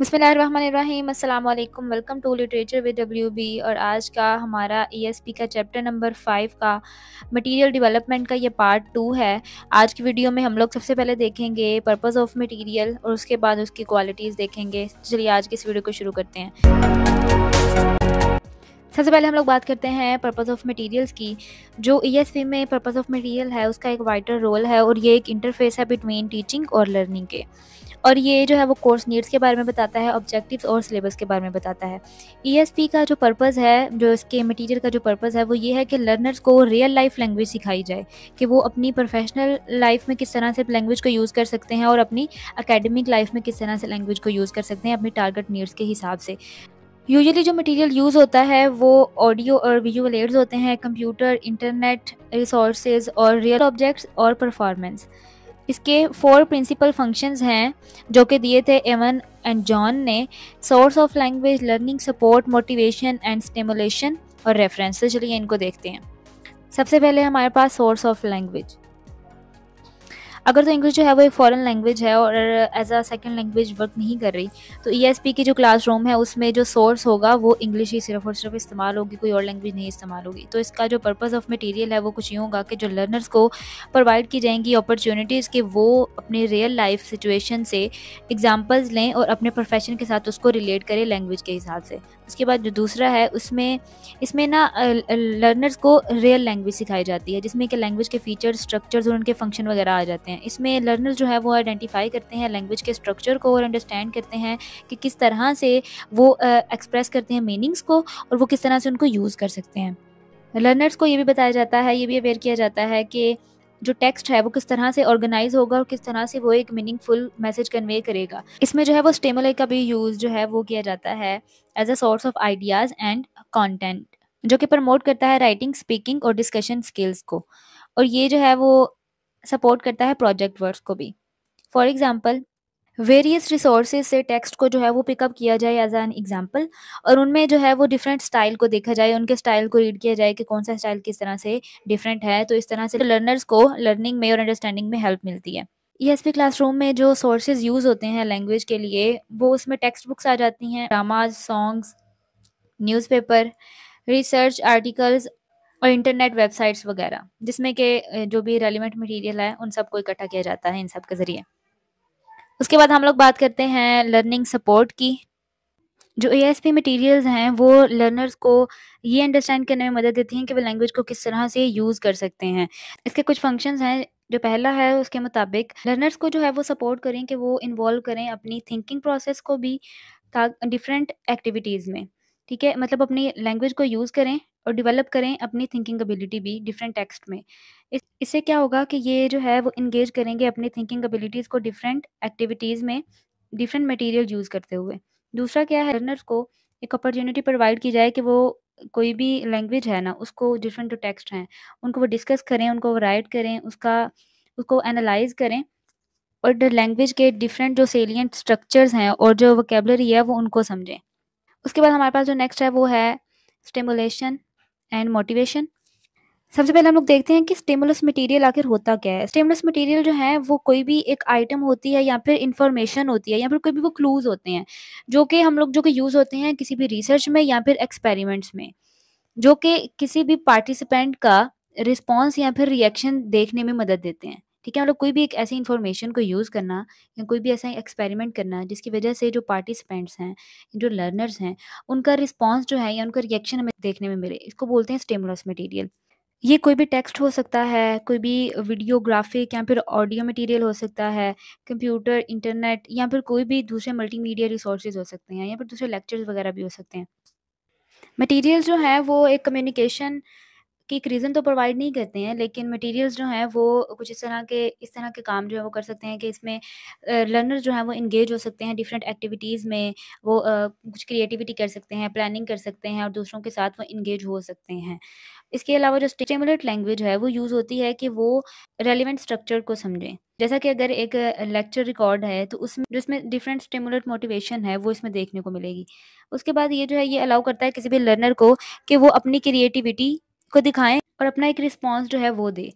बसमीम अल्लाम welcome to literature with W B और आज का हमारा ई एस पी का चैप्टर नंबर फाइव का मटेरियल डेवलपमेंट का ये पार्ट टू है आज की वीडियो में हम लोग सबसे पहले देखेंगे पर्पस ऑफ मटेरियल और उसके बाद उसकी क्वालिटीज़ देखेंगे चलिए आज की इस वीडियो को शुरू करते हैं सबसे पहले हम लोग बात करते हैं पर्पस ऑफ मटेरियल्स की जो ई e में पर्पस ऑफ मटेरियल है उसका एक वाइटर रोल है और ये एक इंटरफेस है बिटवीन टीचिंग और लर्निंग के और ये जो है वो कोर्स नीड्स के बारे में बताता है ऑब्जेक्टिव्स और सिलेबस के बारे में बताता है ई e का जो पर्पज़ है जो इसके मटीरियल का जो पर्पज़ है वो ये है कि लर्नर्स को रियल लाइफ लैंग्वेज सिखाई जाए कि वो अपनी प्रोफेशनल लाइफ में किस तरह से लैंग्वेज को यूज़ कर सकते हैं और अपनी अकेडमिक लाइफ में किस तरह से लैंग्वेज को यूज़ कर सकते हैं अपनी टारगेट नीड्स के हिसाब से यूजुअली जो मटेरियल यूज़ होता है वो ऑडियो और विजुअल एड्स होते हैं कंप्यूटर इंटरनेट रिसोर्सेज और रियल ऑब्जेक्ट्स और परफॉर्मेंस इसके फोर प्रिंसिपल फंक्शंस हैं जो कि दिए थे एवन एंड जॉन ने source of language learning support motivation and stimulation और रेफरेंस चलिए इनको देखते हैं सबसे पहले हमारे पास सोर्स ऑफ लैंग्वेज अगर तो इंग्लिश जो है वो एक फ़ॉरन लैंग्वेज है और as a second language work नहीं कर रही तो ई e की जो क्लासरूम है उसमें जो सोर्स होगा वो इंग्लिश ही सिर्फ और सिर्फ इस्तेमाल होगी कोई और लैंग्वेज नहीं इस्तेमाल होगी तो इसका जो पर्पज़ ऑफ मटीरियल है वो कुछ यूँ होगा कि जो लर्नर्स को प्रोवाइड की जाएंगी अपॉर्चुनिटीज़ के वो अपने रियल लाइफ सिचुएशन से एग्ज़ाम्पल्स लें और अपने प्रोफेशन के साथ उसको रिलेट करें लैंग्वेज के हिसाब से उसके बाद जो दूसरा है उसमें इसमें ना लर्नर्स को रियल लैंग्वेज सिखाई जाती है जिसमें कि लैंग्वेज के फ़ीचर्स स्ट्रक्चर्स और उनके फंक्शन वगैरह आ जाते हैं करते हैं इसमें लर्नर जो है वो आइडेंटिफाई करते हैं लैंग्वेज के स्ट्रक्चर को और अंडरस्टैंड करते हैं कि किस तरह से वो एक्सप्रेस uh, करते हैं मीनिंग्स को और वो किस तरह से उनको यूज़ कर सकते हैं लर्नर्स को ये भी बताया जाता है ये भी अवेयर किया जाता है कि जो टेक्स्ट है वो किस तरह से ऑर्गेनाइज होगा और किस तरह से वो एक मीनिंगफुल मैसेज कन्वे करेगा इसमें जो है वो स्टेमल का भी यूज़ जो है वो किया जाता है as a source of ideas and content जो कि प्रमोट करता है राइटिंग स्पीकिंग और डिस्कशन स्किल्स को और ये जो है वो सपोर्ट करता है प्रोजेक्ट वर्ड्स को भी फॉर एग्जाम्पल वेरियस रिसोर्सेज से टेक्स्ट को जो है वो पिकअप किया जाए एज एन एग्जाम्पल और उनमें जो है वो डिफरेंट स्टाइल को देखा जाए उनके स्टाइल को रीड किया जाए कि कौन सा स्टाइल किस तरह से डिफरेंट है तो इस तरह से लर्नर्स को लर्निंग में और अंडरस्टैंडिंग में हेल्प मिलती है ई एस पी क्लासरूम में जो सोर्सेज यूज़ होते हैं लैंग्वेज के लिए वो उसमें टेक्स्ट बुक्स आ जाती हैं dramas songs newspaper research articles और इंटरनेट वेबसाइट्स वगैरह जिसमें के जो भी रेलिवेंट मटेरियल है उन सबको इकट्ठा किया जाता है इन सब के ज़रिए उसके बाद हम लोग बात करते हैं लर्निंग सपोर्ट की जो ए एस पी मटीरियल हैं वो लर्नर्स को ये अंडरस्टैंड करने में मदद देती हैं कि वो लैंग्वेज को किस तरह से यूज़ कर सकते हैं इसके कुछ फंक्शंस हैं जो पहला है उसके मुताबिक लर्नर्स को जो है वो सपोर्ट करें कि वो इन्वॉल्व करें अपनी थिंकिंग प्रोसेस को भी डिफरेंट एक्टिविटीज़ में ठीक है मतलब अपनी लैंग्वेज को यूज़ करें और डेवलप करें अपनी थिंकिंग एबिलिटी भी डिफरेंट टेक्स्ट में इस इससे क्या होगा कि ये जो है वो इंगेज करेंगे अपनी थिंकिंग एबिलिटीज़ को डिफरेंट एक्टिविटीज़ में डिफरेंट मटेरियल यूज़ करते हुए दूसरा क्या है लर्नर्स को एक अपॉर्चुनिटी प्रोवाइड की जाए कि वो कोई भी लैंग्वेज है ना उसको डिफरेंट जो टेक्स्ट हैं उनको वो डिस्कस करें उनको राइट करें उसका उसको एनालाइज करें और लैंग्वेज के डिफरेंट जो सेलियंट स्ट्रक्चर्स हैं और जो वोकेबलरी है वो उनको समझें उसके बाद हमारे पास जो नेक्स्ट है वो है स्टिमुलेशन एंड मोटिवेशन सबसे पहले हम लोग देखते हैं कि स्टेमुलस मटेरियल आखिर होता क्या है स्टेमुलस मटेरियल जो है वो कोई भी एक आइटम होती है या फिर इन्फॉर्मेशन होती है या फिर कोई भी वो क्लूज होते हैं जो कि हम लोग जो कि यूज़ होते हैं किसी भी रिसर्च में या फिर एक्सपेरिमेंट्स में जो कि किसी भी पार्टिसिपेंट का रिस्पॉन्स या फिर रिएक्शन देखने में मदद देते हैं ठीक है मतलब कोई भी एक ऐसी इन्फॉर्मेशन को यूज़ करना या कोई भी ऐसा एक्सपेरिमेंट करना जिसकी वजह से जो पार्टिसिपेंट्स हैं जो लर्नर्स हैं उनका रिस्पॉन्स जो है या उनका रिएक्शन हमें देखने में मिले इसको बोलते हैं स्टेमुलस मटीरियल ये कोई भी टेक्स्ट हो सकता है कोई भी वीडियोग्राफिक या फिर ऑडियो मटेरियल हो सकता है कंप्यूटर इंटरनेट या फिर कोई भी दूसरे मल्टीमीडिया रिसोर्सेज हो सकते हैं या फिर दूसरे लेक्चर्स वगैरह भी हो सकते हैं मटेरियल जो है वो एक कम्युनिकेशन कि एक रीज़न तो प्रोवाइड नहीं करते हैं लेकिन मटेरियल्स जो हैं वो कुछ इस तरह के इस तरह के काम जो है वो कर सकते हैं कि इसमें लर्नर जो है वो इंगेज हो सकते हैं डिफरेंट एक्टिविटीज़ में वो कुछ क्रिएटिविटी कर सकते हैं प्लानिंग कर सकते हैं और दूसरों के साथ वो इंगेज हो सकते हैं इसके अलावा जो स्टेमुलेट लैंग्वेज है वो यूज़ होती है कि वो रेलिवेंट स्ट्रक्चर को समझें जैसा कि अगर एक लेक्चर रिकॉर्ड है तो उसमें जिसमें डिफरेंट स्टेमुलेट मोटिवेशन है वो इसमें देखने को मिलेगी उसके बाद ये जो है ये अलाउ करता है किसी भी लर्नर को कि वो अपनी क्रिएटिविटी को दिखाएं और अपना एक रिस्पॉन्स जो है वो दे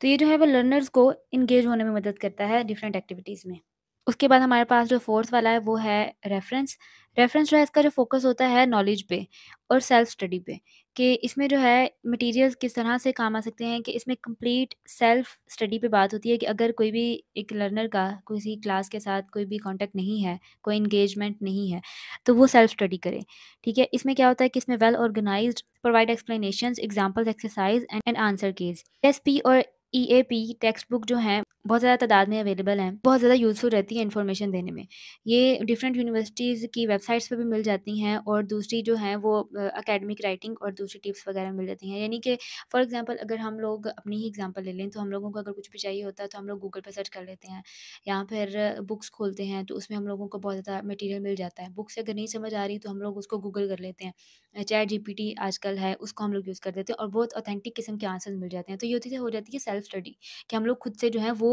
तो ये जो है वो लर्नर्स को इंगेज होने में मदद करता है डिफरेंट एक्टिविटीज़ में उसके बाद हमारे पास जो फोर्थ वाला है वो है रेफरेंस रेफरेंस जो है इसका जो फोकस होता है नॉलेज पे और सेल्फ स्टडी पे कि इसमें जो है मटेरियल्स किस तरह से काम आ सकते हैं कि इसमें कंप्लीट सेल्फ स्टडी पे बात होती है कि अगर कोई भी एक लर्नर का किसी क्लास के साथ कोई भी कांटेक्ट नहीं है कोई इंगेजमेंट नहीं है तो वो सेल्फ स्टडी करे ठीक है इसमें क्या होता है कि इसमें well organise provide explanation examples exercise and answer keys S और E A P text book जो हैं बहुत ज़्यादा तादाद में अवेलेबल हैं बहुत ज़्यादा यूज़फुल रहती है इन्फॉर्मेशन देने में ये डिफरेंट यूनिवर्सिटीज़ की वेबसाइट्स पर भी मिल जाती हैं और दूसरी जो है वो अकेडमिक राइटिंग और दूसरी टिप्स वगैरह मिल जाती हैं यानी कि फॉर एग्जांपल अगर हम लोग अपनी ही एग्जाम्पल ले लें तो हम लोगों को अगर कुछ भी चाहिए होता है तो हम लोग गूगल पर सर्च कर लेते हैं या फिर बुक्स खोलते हैं तो उसमें हम लोगों को बहुत ज़्यादा मटीरियल मिल जाता है बुक्स अगर नहीं समझ आ रही तो हम लोग उसको गूगल कर लेते हैं चैट जी आजकल है उसको हम लोग यूज़ कर देते हैं और बहुत ऑथेंटिक किस्म के आंसर मिल जाते हैं तो ये होती है हो जाती है सेल्फ स्टडी कि हम लोग खुद से जो है वो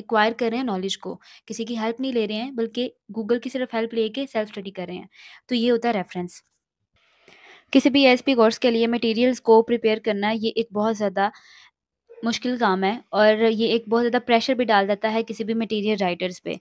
एक्वायर कर रहे हैं नॉलेज को किसी की हेल्प नहीं ले रहे हैं बल्कि गूगल की सिर्फ हेल्प लेके सेल्फ स्टडी कर रहे हैं तो ये होता है रेफरेंस किसी भी एस कोर्स के लिए मटेरियल्स को प्रिपेयर करना ये एक बहुत ज़्यादा मुश्किल काम है और ये एक बहुत ज़्यादा प्रेशर भी डाल देता है किसी भी मटेरियल राइटर्स पे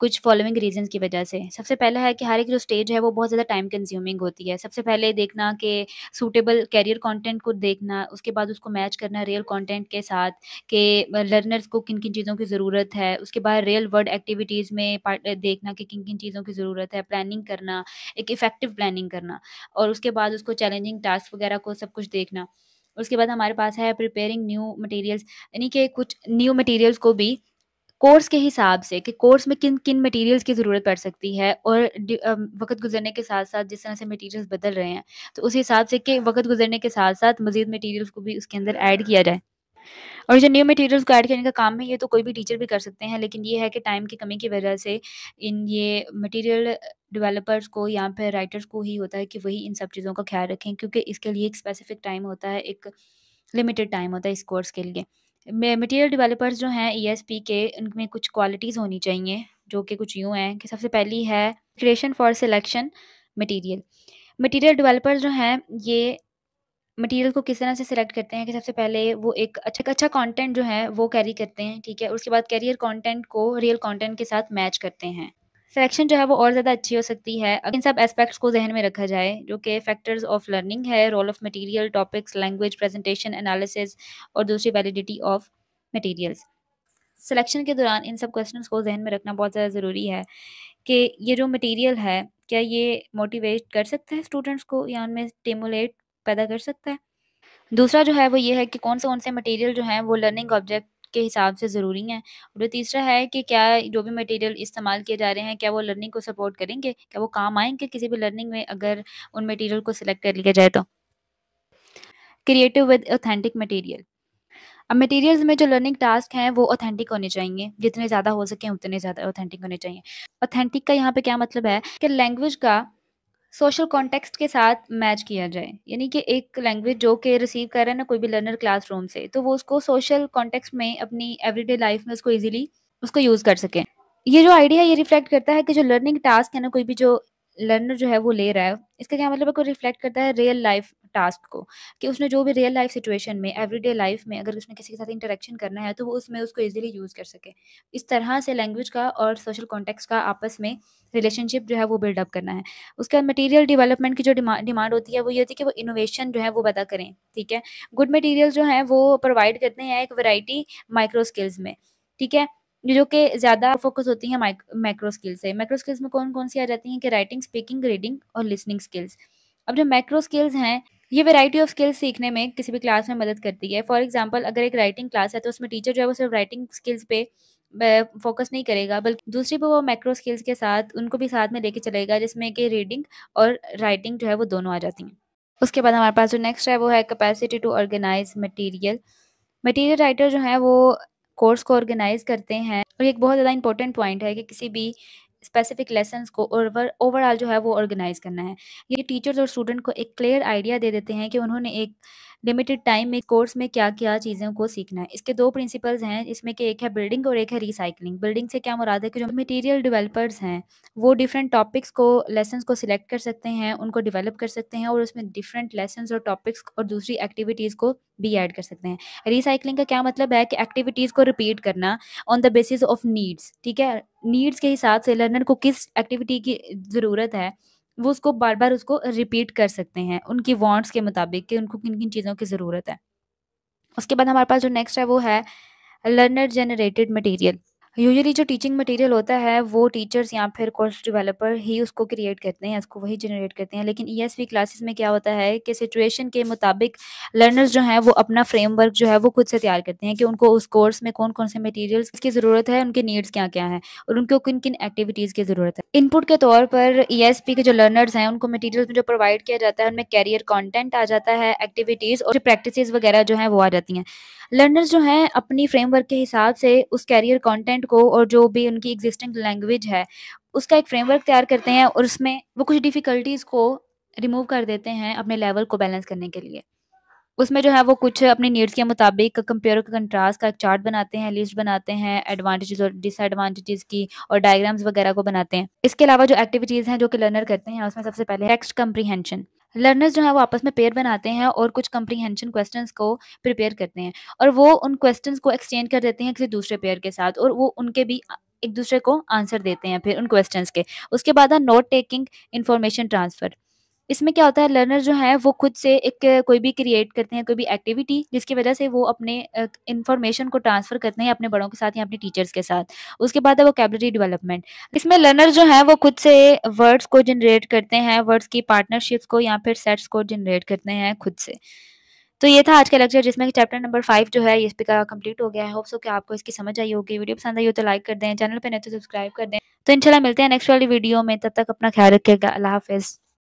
कुछ फॉलोइंग रीजंस की वजह से सबसे पहला है कि हर एक जो स्टेज है वो बहुत ज़्यादा टाइम कंज्यूमिंग होती है सबसे पहले देखना कि सूटेबल कैरियर कंटेंट को देखना उसके बाद उसको मैच करना रियल कंटेंट के साथ के लर्नर्स को किन किन चीज़ों की ज़रूरत है उसके बाद रियल वर्ल्ड एक्टिविटीज़ में देखना कि किन किन चीज़ों की ज़रूरत है प्लानिंग करना एक इफ़ेक्टिव प्लानिंग करना और उसके बाद उसको चैलेंजिंग टास्क वगैरह को सब कुछ देखना उसके बाद हमारे पास है प्रिपेयरिंग न्यू मटेरियल्स यानी कि कुछ न्यू मटेरियल्स को भी कोर्स के हिसाब से कि कोर्स में किन किन मटेरियल्स की ज़रूरत पड़ सकती है और वक्त गुजरने के साथ साथ जिस तरह से मटेरियल्स बदल रहे हैं तो उस हिसाब से कि वक्त गुजरने के साथ साथ मज़ीद मटेरियल्स को भी उसके अंदर ऐड किया जाए और जो न्यू मटेरियल्स को ऐड करने का काम है ये तो कोई भी टीचर भी कर सकते हैं लेकिन ये है कि टाइम की कमी की वजह से इन ये मटेरियल डेवलपर्स को या फिर राइटर्स को ही होता है कि वही इन सब चीज़ों का ख्याल रखें क्योंकि इसके लिए एक स्पेसिफिक टाइम होता है एक लिमिटेड टाइम होता है इस कोर्स के लिए मटेरियल डेवलपर्स जो हैं ई e के उनमें कुछ क्वालिटीज़ होनी चाहिए जो कि कुछ यूँ हैं कि सबसे पहली है creation for selection material material developers जो हैं ये मटेरियल को किस तरह से सिलेक्ट करते हैं कि सबसे पहले वो एक अच्छा अच्छा कंटेंट जो है वो कैरी करते हैं ठीक है उसके बाद कैरियर कंटेंट को रियल कंटेंट के साथ मैच करते हैं सिलेक्शन जो है वो और ज़्यादा अच्छी हो सकती है इन सब एस्पेक्ट्स को जहन में रखा जाए जो कि फैक्टर्स ऑफ लर्निंग है role of material topics language presentation analysis और दूसरी वैलिडिटी ऑफ मटेरियल्स सिलेक्शन के दौरान इन सब क्वेश्चंस को जहन में रखना बहुत ज़्यादा ज़रूरी है कि ये जो मटेरियल है क्या ये मोटिवेट कर सकता है स्टूडेंट्स को या उनमें स्टिमुलेट पैदा कर सकता है दूसरा जो है वो ये है कि कौन से कौन से मटेरियल जो हैं वो लर्निंग ऑब्जेक्ट के हिसाब से ज़रूरी हैं और तीसरा है कि क्या जो भी मटेरियल इस्तेमाल किए जा रहे हैं क्या वो लर्निंग को सपोर्ट करेंगे क्या वो काम आएंगे किसी भी लर्निंग में अगर उन मटेरियल को सिलेक्ट कर लिया जाए तो क्रिएटिव विद ऑथेंटिक मटेरियल अब मटेरियल्स में जो लर्निंग टास्क हैं वो ऑथेंटिक होने चाहिए जितने ज़्यादा हो सके उतने ज़्यादा ऑथेंटिक होने चाहिए ऑथेंटिक का यहाँ पे क्या मतलब है कि लैंग्वेज का सोशल कॉन्टेक्स्ट के साथ मैच किया जाए यानी कि एक लैंग्वेज जो कि रिसीव कर रहा है ना कोई भी लर्नर क्लासरूम से तो वो उसको सोशल कॉन्टेक्स्ट में अपनी एवरीडे लाइफ में उसको इजीली उसको यूज़ कर सके ये जो आइडिया ये रिफ्लेक्ट करता है कि जो लर्निंग टास्क है ना कोई भी जो लर्नर जो है वो ले रहा है इसका क्या मतलब है कोई रिफ्लेक्ट करता है रियल लाइफ टास्क को कि उसने जो भी रियल लाइफ सिचुएशन में एवरीडे लाइफ में अगर उसने किसी के साथ इंटरेक्शन करना है तो वो उसमें उसको ईजिली यूज़ कर सके इस तरह से लैंग्वेज का और सोशल कॉन्टेक्स्ट का आपस में रिलेशनशिप जो है वो बिल्डअप करना है उसके बाद मटेरियल डेवलपमेंट की जो डिमांड होती है वो ये होती है कि वो इनोवेशन जो है वो पता करें ठीक है गुड मटेरियल जो है वो प्रोवाइड करते हैं एक वराइटी माइक्रो स्किल्स में ठीक है जो कि ज़्यादा फोकस होती है मैक्रो स्किल्स से मैक्रो स्किल्स में कौन कौन सी आ जाती हैं कि राइटिंग स्पीकिंग रीडिंग और लिसनिंग स्किल्स अब जो मैक्रो स्किल्स हैं ये वैरायटी ऑफ स्किल्स सीखने में किसी भी क्लास में मदद करती है फॉर एग्जाम्पल अगर एक राइटिंग क्लास है तो उसमें टीचर जो है वो सिर्फ राइटिंग स्किल्स पे फोकस नहीं करेगा बल्कि दूसरी पर वो मैक्रो स्किल्स के साथ उनको भी साथ में लेके चलेगा जिसमें कि रीडिंग और राइटिंग जो है वो दोनों आ जाती हैं उसके बाद हमारे पास जो नेक्स्ट है वो है capacity to organise material material writer जो है वो कोर्स को ऑर्गेनाइज करते हैं और एक बहुत ज़्यादा इंपॉर्टेंट पॉइंट है कि किसी भी स्पेसिफिक लेसन को ओवरऑल जो है वो ऑर्गेनाइज करना है ये टीचर्स और स्टूडेंट को एक क्लियर आइडिया दे देते हैं कि उन्होंने एक लिमिटेड टाइम में कोर्स में क्या क्या चीज़ों को सीखना है इसके दो प्रिंसिपल्स हैं इसमें कि एक है बिल्डिंग और एक है रिसाइकलिंग बिल्डिंग से क्या मुराद है कि जो मटेरियल डेवलपर्स हैं वो डिफरेंट टॉपिक्स को लेसन को सिलेक्ट कर सकते हैं उनको डेवलप कर सकते हैं और उसमें डिफरेंट लेसन और टॉपिक्स और दूसरी एक्टिविटीज़ को भी ऐड कर सकते हैं रिसाइकलिंग का क्या मतलब है कि एक्टिविटीज़ को रिपीट करना on the basis of needs ठीक है नीड्स के हिसाब से लर्नर को किस एक्टिविटी की ज़रूरत है वो उसको बार बार उसको रिपीट कर सकते हैं उनकी वांट्स के मुताबिक कि उनको किन किन चीज़ों की ज़रूरत है उसके बाद हमारे पास जो नेक्स्ट है वो है लर्नर जनरेटेड मटेरियल यूजुअली जो टीचिंग मटेरियल होता है वो टीचर्स या फिर कोर्स डेवलपर ही उसको क्रिएट करते हैं उसको वही जनरेट करते हैं लेकिन ई e क्लासेस में क्या होता है कि सिचुएशन के मुताबिक लर्नर्स जो हैं वो अपना फ्रेमवर्क जो है वो खुद से तैयार करते हैं कि उनको उस कोर्स में कौन कौन से मटीरियल्स की ज़रूरत है उनके नीड्स क्या क्या हैं और उनको किन किन एक्टिविटीज़ की ज़रूरत है इनपुट के तौर पर ई e के जो लर्नर्स हैं उनको मटीरियल जो प्रोवाइड किया जाता है उनमें कैरियर कॉन्टेंट आ जाता है एक्टिविटीज़ और प्रैक्टिस वगैरह जो हैं वो आ जाती हैं लर्नर्स जो हैं अपनी फ्रेमवर्क के हिसाब से उस कैरियर कॉन्टेंट कंटेंट को और जो भी उनकी एग्जिस्टिंग लैंग्वेज है उसका एक फ्रेमवर्क तैयार करते हैं और उसमें वो कुछ डिफ़िकल्टीज़ को रिमूव कर देते हैं अपने लेवल को बैलेंस करने के लिए उसमें जो है वो कुछ अपने नीड्स के मुताबिक कंपेयर कंट्रास्ट का एक चार्ट बनाते हैं लिस्ट बनाते हैं एडवांटेजेस और डिसएडवांटेजेस की और डायग्राम्स वगैरह को बनाते हैं इसके अलावा जो एक्टिविटीज़ हैं जो कि लर्नर करते हैं उसमें सबसे पहले टेक्स्ट कम्प्रीहेंशन लर्नर्स जो है वो आपस में पेयर बनाते हैं और कुछ कंप्रीहेंशन क्वेश्चंस को प्रिपेयर करते हैं और वो उन क्वेश्चंस को एक्सचेंज कर देते हैं किसी दूसरे पेयर के साथ और वो उनके भी एक दूसरे को आंसर देते हैं फिर उन क्वेश्चंस के उसके बाद है नोट टेकिंग इन्फॉर्मेशन ट्रांसफर इसमें क्या होता है लर्नर जो है वो खुद से एक कोई भी क्रिएट करते हैं कोई भी एक्टिविटी जिसकी वजह से वो अपने इन्फॉर्मेशन को ट्रांसफर करते हैं अपने बड़ों के साथ या अपने टीचर्स के साथ उसके बाद है वो कैबलरी डेवलपमेंट इसमें लर्नर जो है वो खुद से वर्ड्स को जनरेट करते हैं वर्ड्स की पार्टनरशिप्स को या फिर सेट्स को जनरेट करते हैं खुद से तो ये था आज का लेक्चर जिसमें चैप्टर नंबर फाइव जो है इस का कंप्लीट हो गया है होप्स हो कि आपको इसकी समझ आई होगी वीडियो पसंद आई हो तो लाइक कर दें चैनल पर नहीं तो सब्सक्राइब कर दें तो इंशाल्लाह मिलते हैं नेक्स्ट वाली वीडियो में तब तक अपना ख्याल रखिएगा अल्लाह हाफिज़